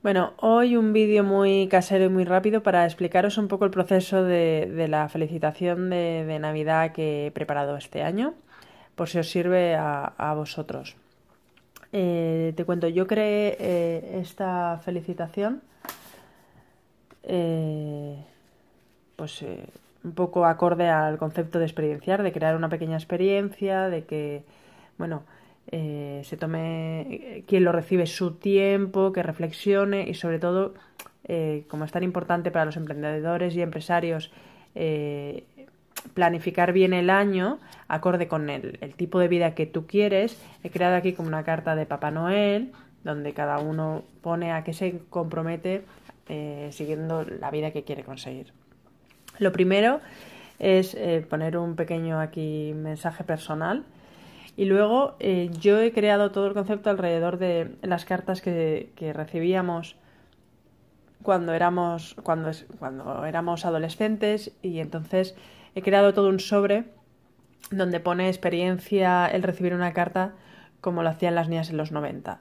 Bueno, hoy un vídeo muy casero y muy rápido para explicaros un poco el proceso de, la felicitación de, Navidad que he preparado este año, por si os sirve a, a vosotros. Eh, te cuento, yo creé eh, esta felicitación eh, pues un poco acorde al concepto de experienciar, de crear una pequeña experiencia, de que, bueno, eh, se tome eh, quien lo recibe su tiempo, que reflexione y sobre todo, eh, como es tan importante para los emprendedores y empresarios, planificar bien el año acorde con el, el, tipo de vida que tú quieres. He creado aquí como una carta de Papá Noel, donde cada uno pone a qué se compromete siguiendo la vida que quiere conseguir. Lo primero es poner un pequeño aquí mensaje personal y luego eh, yo he creado todo el concepto alrededor de las cartas que, recibíamos cuando éramos, cuando, cuando éramos adolescentes y entonces he creado todo un sobre donde pone experiencia el recibir una carta como lo hacían las niñas en los 90.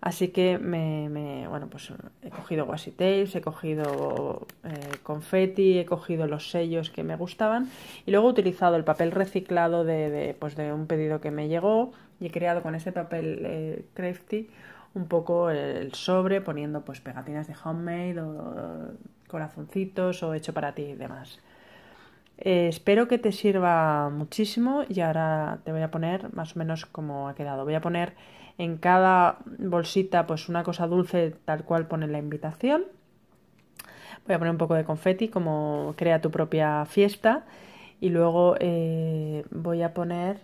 Así que me, bueno, pues he cogido washi tapes, he cogido eh, confetti, he cogido los sellos que me gustaban y luego he utilizado el papel reciclado de, de pues, un pedido que me llegó y he creado con ese papel eh, crafty un poco el sobre poniendo pues pegatinas de homemade o eh, corazoncitos o hecho para ti y demás. Eh, espero que te sirva muchísimo y ahora te voy a poner más o menos como ha quedado. Voy a poner en cada bolsita pues una cosa dulce tal cual pone la invitación. Voy a poner un poco de confeti como crea tu propia fiesta y luego eh, voy a poner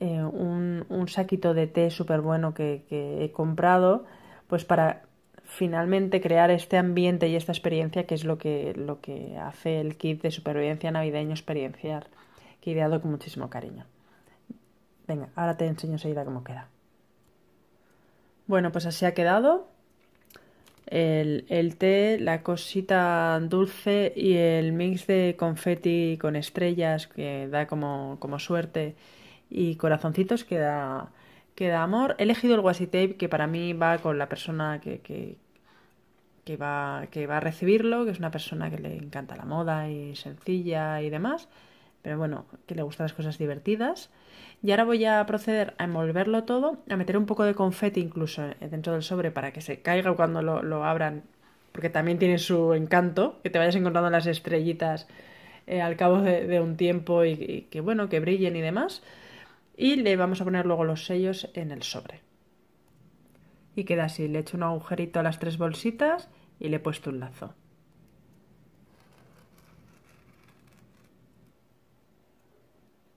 eh, un, saquito de té súper bueno que, que he comprado pues para finalmente crear este ambiente y esta experiencia que es lo que, lo que hace el kit de supervivencia navideño experienciar, que he ideado con muchísimo cariño. Venga, ahora te enseño enseguida cómo queda. Bueno, pues así ha quedado. El, el, té, la cosita dulce y el mix de confeti con estrellas que da como, como suerte y corazoncitos que da que da amor. He elegido el washi tape que para mí va con la persona que, que, que, va, que va a recibirlo, que es una persona que le encanta la moda y sencilla y demás, pero bueno, que le gustan las cosas divertidas. Y ahora voy a proceder a envolverlo todo, a meter un poco de confeti incluso eh, dentro del sobre para que se caiga cuando lo, lo abran, porque también tiene su encanto, que te vayas encontrando las estrellitas eh, al cabo de, un tiempo y, y, que bueno, que brillen y demás y le vamos a poner luego los sellos en el sobre. Y queda así, le he hecho un agujerito a las tres bolsitas y le he puesto un lazo.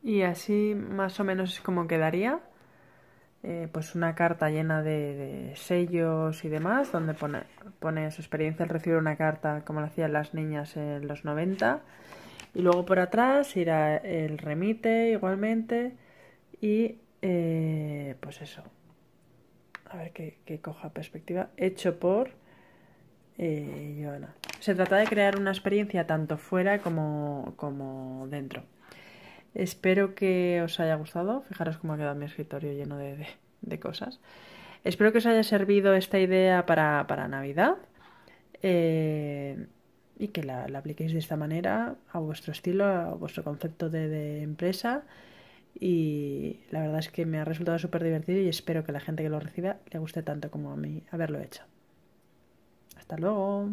Y así más o menos es como quedaría. Eh, pues una carta llena de, sellos y demás, donde pone, pone su experiencia al recibir una carta como lo hacían las niñas en los 90. Y luego por atrás irá el remite igualmente y eh, pues eso, a ver que, coja perspectiva, hecho por eh, Se trata de crear una experiencia tanto fuera como, como dentro. Espero que os haya gustado. Fijaros cómo ha quedado mi escritorio lleno de, cosas. Espero que os haya servido esta idea para, para Navidad eh, y que la, apliquéis de esta manera a vuestro estilo, a vuestro concepto de empresa y la verdad es que me ha resultado súper divertido y espero que la gente que lo reciba le guste tanto como a mí haberlo hecho. Hasta luego.